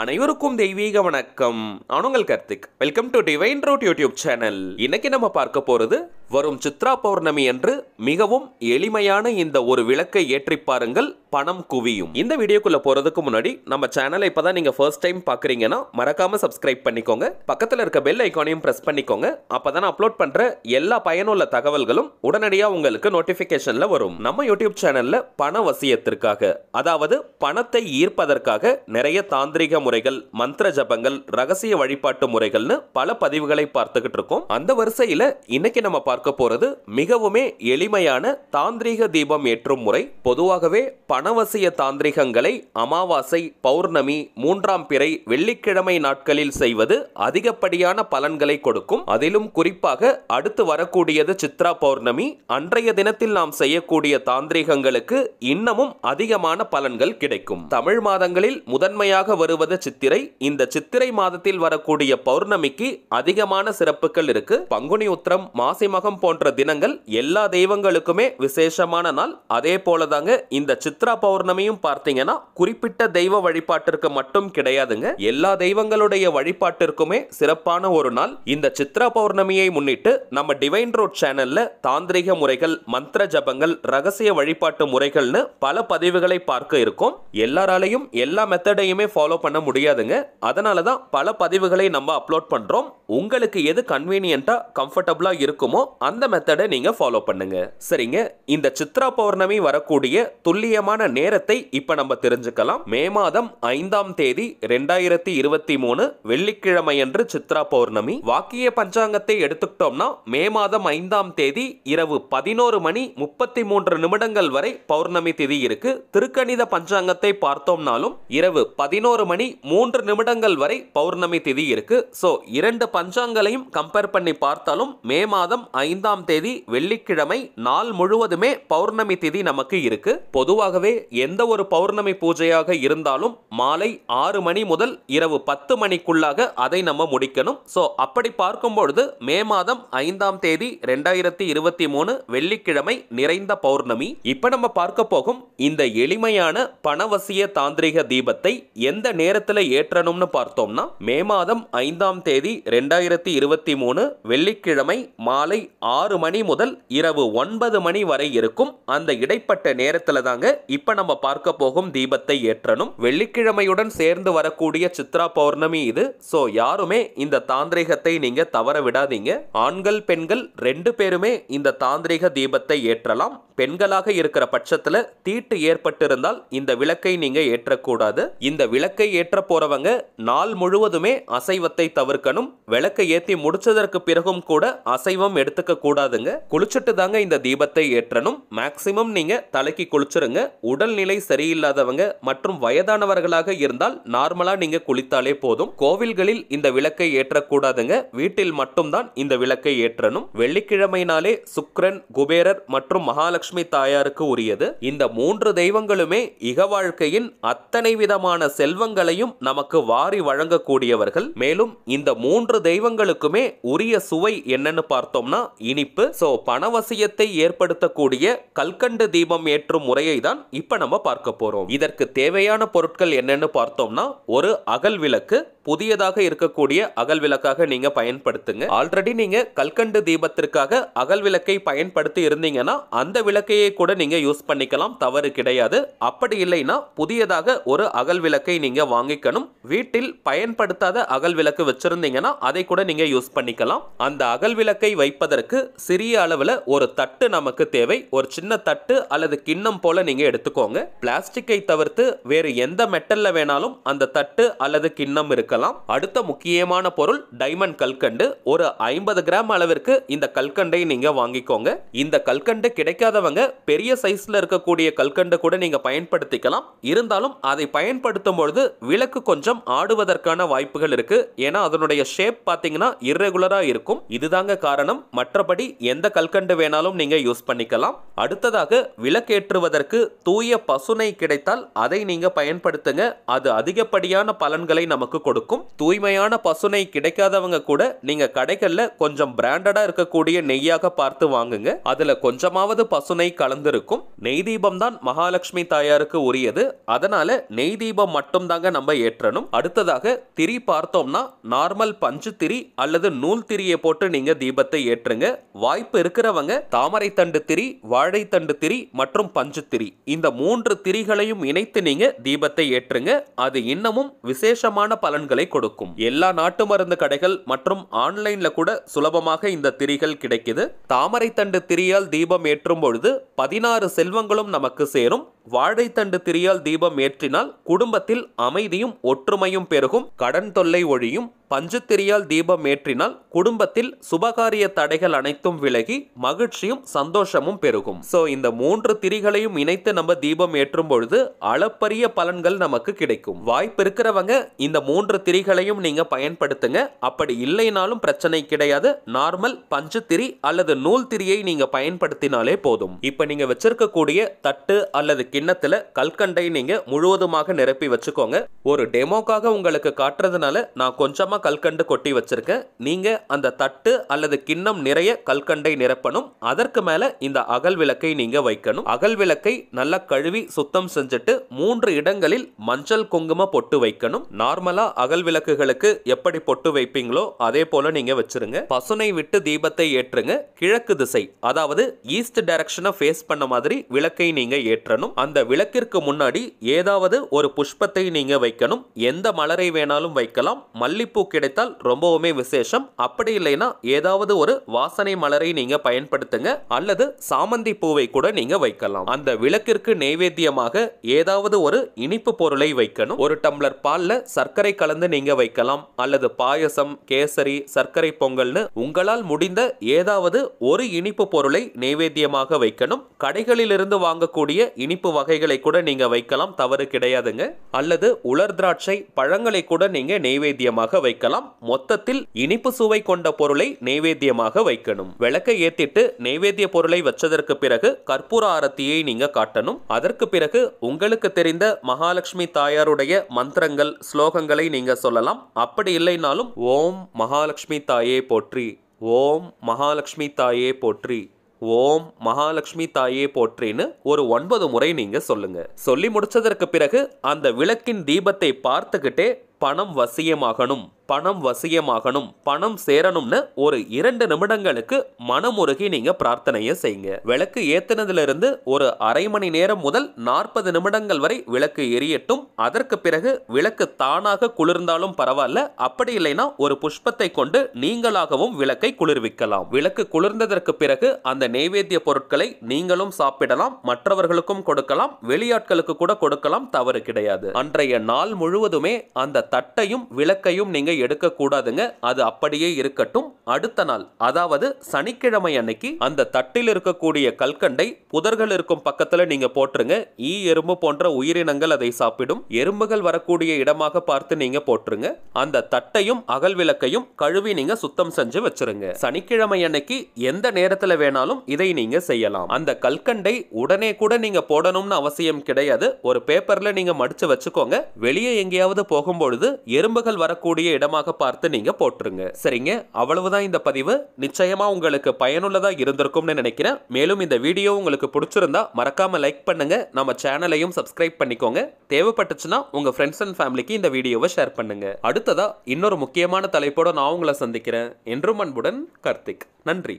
அனைவருக்கும் தெய்வீக வணக்கம் அனுங்கள் Karthik Karthik welcome to divine road YouTube channel இன்னைக்கு நம்ம பார்க்க போறது வரும் சித்ரா பௌர்ணமி அன்று மிகவும் எளிமையான இந்த ஒரு விளக்கை ஏற்றி பாருங்கள் பணம் குவியும் இந்த வீடியோக்குள்ள போறதுக்கு முன்னாடி நம்ம சேனலை இப்பதான் நீங்க ஃபர்ஸ்ட் டைம் பாக்குறீங்கன்னா மறக்காம சப்ஸ்கிரைப் பண்ணிக்கோங்க பக்கத்தில் இருக்க பெல் ஐக்கானையும் பிரஸ் பண்ணிக்கோங்க அப்பதான் அப்லோட் பண்ற எல்லா பயனுள்ள தகவல்களும் உடனடியாக உங்களுக்கு நோட்டிபிகேஷன்ல வரும் நம்ம யூடியூப் சேனல்ல பண வசியத்திற்காக அதாவது பணத்தை ஈர்ப்பதற்காக நிறைய தாந்திரிக முறைகள் மந்திர ஜபங்கள் ரகசிய வழிபாட்டு முறைகள்னு பல பதிவுகளை பார்த்துக்கிட்டு இருக்கோம் அந்த வரிசையில இன்னைக்கு நம்ம பார்க்க போகிறது மிகவுமே எளிமையான தாந்திரிக தீபம் ஏற்றும் முறை பொதுவாகவே பணவசிய தாந்திரிகங்களை அமாவாசை பௌர்ணமி மூன்றாம் பிறை வெள்ளிக்கிழமை நாட்களில் செய்வது அதிகப்படியான பலன்களை கொடுக்கும் அதிலும் குறிப்பாக அடுத்து வரக்கூடியது சித்ரா பௌர்ணமி அன்றைய தினத்தில் நாம் செய்யக்கூடிய தாந்திரிகங்களுக்கு இன்னமும் அதிகமான பலன்கள் கிடைக்கும் தமிழ் மாதங்களில் முதன்மையாக வருவது சித்திரை இந்த சித்திரை மாதத்தில் வரக்கூடிய பௌர்ணமிக்கு அதிகமான சிறப்புகள் இருக்கு பங்குனி உத்திரம் மாசி மக விசாகம் போன்ற தினங்கள் எல்லா தெய்வங்களுக்குமே விசேஷமான நாள் அதே போலதாங்க இந்த சித்ரா பௌர்ணமியும் பார்த்தீங்கன்னா குறிப்பிட்ட தெய்வ வழிபாட்டிற்கு மட்டும் கிடையாதுங்க எல்லா தெய்வங்களுடைய வழிபாட்டிற்குமே சிறப்பான ஒரு நாள் இந்த சித்ரா பௌர்ணமியை முன்னிட்டு நம்ம டிவைன் ரோட் சேனல்ல தாந்திரிக முறைகள் மந்திர ஜபங்கள் ரகசிய வழிபாட்டு முறைகள்னு பல பதிவுகளை பார்க்க இருக்கும் எல்லாராலையும் எல்லா மெத்தடையுமே ஃபாலோ பண்ண முடியாதுங்க அதனாலதான் தான் பல பதிவுகளை நம்ம அப்லோட் பண்றோம் உங்களுக்கு எது கன்வீனியன்டா கம்ஃபர்டபுளா இருக்குமோ அந்த மெத்தடை நீங்கள் ஃபாலோ பண்ணுங்க சரிங்க இந்த சித்ரா பௌர்ணமி வரக்கூடிய துல்லியமான நேரத்தை இப்போ நம்ம தெரிஞ்சுக்கலாம் மே மாதம் ஐந்தாம் தேதி ரெண்டாயிரத்தி இருபத்தி மூணு வெள்ளிக்கிழமை அன்று சித்ரா பௌர்ணமி வாக்கிய பஞ்சாங்கத்தை எடுத்துக்கிட்டோம்னா மே மாதம் ஐந்தாம் தேதி இரவு பதினோரு மணி முப்பத்தி மூன்று நிமிடங்கள் வரை பௌர்ணமி திதி இருக்கு திருக்கணித பஞ்சாங்கத்தை பார்த்தோம்னாலும் இரவு பதினோரு மணி மூன்று நிமிடங்கள் வரை பௌர்ணமி திதி இருக்கு ஸோ இரண்டு பஞ்சாங்களையும் கம்பேர் பண்ணி பார்த்தாலும் மே மாதம் ஐந்தாம் தேதி வெள்ளிக்கிழமை நாள் முழுவதுமே பௌர்ணமி திதி நமக்கு இருக்கு பொதுவாகவே எந்த ஒரு பௌர்ணமி பூஜையாக இருந்தாலும் மாலை ஆறு மணி முதல் இரவு பத்து மணிக்குள்ளாக அதை நம்ம முடிக்கணும் ஸோ அப்படி பார்க்கும்பொழுது மே மாதம் ஐந்தாம் தேதி ரெண்டாயிரத்தி இருபத்தி மூணு வெள்ளிக்கிழமை நிறைந்த பௌர்ணமி இப்போ நம்ம பார்க்க போகும் இந்த எளிமையான பணவசிய தாந்திரிக தீபத்தை எந்த நேரத்தில் ஏற்றணும்னு பார்த்தோம்னா மே மாதம் ஐந்தாம் தேதி ரெண்டாயிரத்தி இருபத்தி மூணு வெள்ளிக்கிழமை மாலை ஆறு மணி முதல் இரவு ஒன்பது மணி வரை இருக்கும் அந்த இடைப்பட்ட நேரத்தில் தாங்க இப்போ நம்ம பார்க்க போகும் தீபத்தை ஏற்றணும் வெள்ளிக்கிழமையுடன் சேர்ந்து வரக்கூடிய சித்ரா பௌர்ணமி இது ஸோ யாருமே இந்த தாந்திரிகத்தை நீங்கள் தவற விடாதீங்க ஆண்கள் பெண்கள் ரெண்டு பேருமே இந்த தாந்திரிக தீபத்தை ஏற்றலாம் பெண்களாக இருக்கிற பட்சத்தில் தீட்டு ஏற்பட்டிருந்தால் இந்த விளக்கை நீங்கள் ஏற்றக்கூடாது இந்த விளக்கை ஏற்ற போகிறவங்க நாள் முழுவதுமே அசைவத்தை தவிர்க்கணும் விளக்கை ஏற்றி முடிச்சதற்கு பிறகும் கூட அசைவம் எடுத்துக்க கூடாதுங்க குளிச்சுட்டு தாங்க இந்த தீபத்தை ஏற்றணும் மேக்சிமம் நீங்கள் தலைக்கு குளிச்சிருங்க உடல்நிலை சரியில்லாதவங்க மற்றும் வயதானவர்களாக இருந்தால் நார்மலாக நீங்கள் குளித்தாலே போதும் கோவில்களில் இந்த விளக்கை ஏற்றக்கூடாதுங்க வீட்டில் மட்டும்தான் இந்த விளக்கை ஏற்றணும் வெள்ளிக்கிழமைனாலே சுக்ரன் குபேரர் மற்றும் மகாலட்சுமி லக்ஷ்மி தாயாருக்கு உரியது இந்த மூன்று தெய்வங்களுமே இக வாழ்க்கையின் அத்தனை விதமான செல்வங்களையும் நமக்கு வாரி வழங்கக்கூடியவர்கள் மேலும் இந்த மூன்று தெய்வங்களுக்குமே உரிய சுவை என்னன்னு பார்த்தோம்னா இனிப்பு சோ பணவசியத்தை ஏற்படுத்தக்கூடிய கல்கண்டு தீபம் ஏற்றும் முறையை தான் இப்ப நம்ம பார்க்க போறோம் இதற்கு தேவையான பொருட்கள் என்னன்னு பார்த்தோம்னா ஒரு அகல் விளக்கு புதியதாக இருக்கக்கூடிய அகல் விளக்காக நீங்க பயன்படுத்துங்க ஆல்ரெடி நீங்க கல்கண்டு தீபத்திற்காக அகல் விளக்கை பயன்படுத்தி இருந்தீங்கன்னா அந்த விளக்கு விளக்கையே கூட நீங்கள் யூஸ் பண்ணிக்கலாம் தவறு கிடையாது அப்படி இல்லைன்னா புதியதாக ஒரு அகல் விளக்கை நீங்கள் வாங்கிக்கணும் வீட்டில் பயன்படுத்தாத அகல் விளக்கு வச்சுருந்தீங்கன்னா அதை கூட நீங்கள் யூஸ் பண்ணிக்கலாம் அந்த அகல் விளக்கை வைப்பதற்கு சிறிய அளவில் ஒரு தட்டு நமக்கு தேவை ஒரு சின்ன தட்டு அல்லது கிண்ணம் போல நீங்கள் எடுத்துக்கோங்க பிளாஸ்டிக்கை தவிர்த்து வேறு எந்த மெட்டலில் வேணாலும் அந்த தட்டு அல்லது கிண்ணம் இருக்கலாம் அடுத்த முக்கியமான பொருள் டைமண்ட் கல்கண்டு ஒரு ஐம்பது கிராம் அளவிற்கு இந்த கல்கண்டை நீங்கள் வாங்கிக்கோங்க இந்த கல்கண்டு கிடைக்காத இருக்கிறவங்க பெரிய சைஸில் இருக்கக்கூடிய கல்கண்டை கூட நீங்கள் பயன்படுத்திக்கலாம் இருந்தாலும் அதை பயன்படுத்தும் பொழுது விளக்கு கொஞ்சம் ஆடுவதற்கான வாய்ப்புகள் இருக்குது ஏன்னா அதனுடைய ஷேப் பார்த்தீங்கன்னா இர்ரெகுலராக இருக்கும் இதுதாங்க காரணம் மற்றபடி எந்த கல்கண்டு வேணாலும் நீங்கள் யூஸ் பண்ணிக்கலாம் அடுத்ததாக விளக்கேற்றுவதற்கு தூய பசுனை கிடைத்தால் அதை நீங்கள் பயன்படுத்துங்க அது அதிகப்படியான பலன்களை நமக்கு கொடுக்கும் தூய்மையான பசுனை கிடைக்காதவங்க கூட நீங்கள் கடைகளில் கொஞ்சம் பிராண்டடாக இருக்கக்கூடிய நெய்யாக பார்த்து வாங்குங்க அதில் கொஞ்சமாவது பசு சுனை கலந்திருக்கும் நெய் தீபம் தான் மகாலட்சுமி தாயாருக்கு உரியது அதனால நெய் தீபம் மட்டும் தாங்க நம்ம ஏற்றணும் அடுத்ததாக திரி பார்த்தோம்னா நார்மல் பஞ்சு திரி அல்லது நூல் திரியை போட்டு நீங்க தீபத்தை ஏற்றுங்க வாய்ப்பு இருக்கிறவங்க தாமரை தண்டு திரி வாழை தண்டு திரி மற்றும் பஞ்சு திரி இந்த மூன்று திரிகளையும் இணைத்து நீங்க தீபத்தை ஏற்றுங்க அது இன்னமும் விசேஷமான பலன்களை கொடுக்கும் எல்லா நாட்டு மருந்து கடைகள் மற்றும் ஆன்லைன்ல கூட சுலபமாக இந்த திரிகள் கிடைக்குது தாமரை தண்டு திரியால் தீபம் ஏற்றும் பொழுது பதினாறு செல்வங்களும் நமக்கு சேரும் வாழைத்தண்டு திரியால் தீபம் ஏற்றினால் குடும்பத்தில் அமைதியும் ஒற்றுமையும் பெருகும் கடன் தொல்லை ஒழியும் பஞ்சுத்திரியால் தீபம் ஏற்றினால் குடும்பத்தில் சுபகாரிய தடைகள் அனைத்தும் விலகி மகிழ்ச்சியும் சந்தோஷமும் பெருகும் ஸோ இந்த மூன்று திரிகளையும் இணைத்து நம்ம தீபம் ஏற்றும் பொழுது அளப்பரிய பலன்கள் நமக்கு கிடைக்கும் வாய்ப்பு இருக்கிறவங்க இந்த மூன்று திரிகளையும் நீங்க பயன்படுத்துங்க அப்படி இல்லைனாலும் பிரச்சனை கிடையாது நார்மல் பஞ்சுத்திரி அல்லது நூல் திரியை நீங்க பயன்படுத்தினாலே போதும் இப்போ நீங்க வச்சிருக்கக்கூடிய தட்டு அல்லது கிண்ணத்தில் கல்கண்டை நீங்கள் முழுவதுமாக நிரப்பி வச்சுக்கோங்க ஒரு டெமோக்காக உங்களுக்கு காட்டுறதுனால நான் கொஞ்சமாக கல்கண்டு கொட்டி வச்சுருக்கேன் நீங்கள் அந்த தட்டு அல்லது கிண்ணம் நிறைய கல்கண்டை நிரப்பணும் அதற்கு மேலே இந்த அகல் விளக்கை நீங்கள் வைக்கணும் அகல் விளக்கை நல்லா கழுவி சுத்தம் செஞ்சுட்டு மூன்று இடங்களில் மஞ்சள் குங்கும பொட்டு வைக்கணும் நார்மலாக அகல் விளக்குகளுக்கு எப்படி பொட்டு வைப்பீங்களோ அதே போல் நீங்கள் வச்சுருங்க பசுனை விட்டு தீபத்தை ஏற்றுங்க கிழக்கு திசை அதாவது ஈஸ்ட் டைரக்ஷனை ஃபேஸ் பண்ண மாதிரி விளக்கை நீங்கள் ஏற்றணும் அந்த விளக்கிற்கு முன்னாடி ஏதாவது ஒரு புஷ்பத்தை நீங்கள் வைக்கணும் எந்த மலரை வேணாலும் வைக்கலாம் மல்லிப்பூ கிடைத்தால் ரொம்பவுமே விசேஷம் அப்படி இல்லைன்னா ஏதாவது ஒரு வாசனை மலரை நீங்கள் பயன்படுத்துங்க அல்லது சாமந்தி பூவை கூட நீங்கள் வைக்கலாம் அந்த விளக்கிற்கு நைவேத்தியமாக ஏதாவது ஒரு இனிப்பு பொருளை வைக்கணும் ஒரு டம்ளர் பாலில் சர்க்கரை கலந்து நீங்கள் வைக்கலாம் அல்லது பாயசம் கேசரி சர்க்கரை பொங்கல்னு உங்களால் முடிந்த ஏதாவது ஒரு இனிப்பு பொருளை நைவேத்தியமாக வைக்கணும் கடைகளிலிருந்து வாங்கக்கூடிய இனிப்பு வகைகளை கூட நீங்கள் வைக்கலாம் தவறு கிடையாதுங்க அல்லது உலர் திராட்சை பழங்களை கூட நீங்கள் நெய்வேத்தியமாக வைக்கலாம் மொத்தத்தில் இனிப்பு சுவை கொண்ட பொருளை நெய்வேத்தியமாக வைக்கணும் விளக்கை ஏத்திட்டு நெய்வேத்திய பொருளை வச்சதற்கு பிறகு கற்பூர ஆரத்தியை நீங்கள் காட்டணும் அதற்கு பிறகு உங்களுக்கு தெரிந்த மகாலட்சுமி தாயாருடைய மந்திரங்கள் ஸ்லோகங்களை நீங்கள் சொல்லலாம் அப்படி இல்லைனாலும் ஓம் மகாலட்சுமி தாயே போற்றி ஓம் மகாலட்சுமி தாயே போற்றி ஓம் மகாலட்சுமி தாயே போற்றின்னு ஒரு ஒன்பது முறை நீங்க சொல்லுங்க சொல்லி முடிச்சதற்கு பிறகு அந்த விளக்கின் தீபத்தை பார்த்துக்கிட்டே பணம் வசியமாகணும் பணம் வசியமாகணும் பணம் சேரணும்னு ஒரு இரண்டு நிமிடங்களுக்கு மனமுருகி நீங்க பிரார்த்தனையை செய்யுங்க விளக்கு ஏத்தினதிலிருந்து ஒரு அரை மணி நேரம் முதல் நாற்பது நிமிடங்கள் வரை விளக்கு எரியட்டும் அதற்கு பிறகு விளக்கு தானாக குளிர்ந்தாலும் பரவாயில்ல அப்படி இல்லைன்னா ஒரு புஷ்பத்தை கொண்டு நீங்களாகவும் விளக்கை குளிர்விக்கலாம் விளக்கு குளிர்ந்ததற்கு பிறகு அந்த நெய்வேத்திய பொருட்களை நீங்களும் சாப்பிடலாம் மற்றவர்களுக்கும் கொடுக்கலாம் வெளியாட்களுக்கு கூட கொடுக்கலாம் தவறு கிடையாது அன்றைய நாள் முழுவதுமே அந்த தட்டையும் விளக்கையும் நீங்க எடுக்கக்கூடாதுங்க அது அப்படியே இருக்கட்டும் அடுத்த நாள் அதாவது சனிக்கிழமை அன்னைக்கு அந்த தட்டில் இருக்கக்கூடிய கல்கண்டை புதர்கள் இருக்கும் பக்கத்தில் நீங்க போட்டுருங்க ஈ எறும்பு போன்ற உயிரினங்கள் அதை சாப்பிடும் எறும்புகள் வரக்கூடிய இடமாக பார்த்து நீங்க போட்டுருங்க அந்த தட்டையும் அகல் விளக்கையும் கழுவி நீங்க சுத்தம் செஞ்சு வச்சிருங்க சனிக்கிழமை அன்னைக்கு எந்த நேரத்தில் வேணாலும் இதை நீங்க செய்யலாம் அந்த கல்கண்டை உடனே கூட நீங்க போடணும்னு அவசியம் கிடையாது ஒரு பேப்பர்ல நீங்க மடிச்சு வச்சுக்கோங்க வெளியே எங்கேயாவது போகும்பொழுது எறும்புகள் வரக்கூடிய இடம் இடமாக பார்த்து நீங்கள் போட்டுருங்க சரிங்க அவ்வளவுதான் இந்த பதிவு நிச்சயமாக உங்களுக்கு பயனுள்ளதாக இருந்திருக்கும்னு நினைக்கிறேன் மேலும் இந்த வீடியோ உங்களுக்கு பிடிச்சிருந்தா மறக்காமல் லைக் பண்ணுங்கள் நம்ம சேனலையும் சப்ஸ்கிரைப் பண்ணிக்கோங்க தேவைப்பட்டுச்சுன்னா உங்கள் ஃப்ரெண்ட்ஸ் அண்ட் ஃபேமிலிக்கு இந்த வீடியோவை ஷேர் பண்ணுங்கள் அடுத்ததாக இன்னொரு முக்கியமான தலைப்போட நான் உங்களை சந்திக்கிறேன் என்றும் அன்புடன் கார்த்திக் நன்றி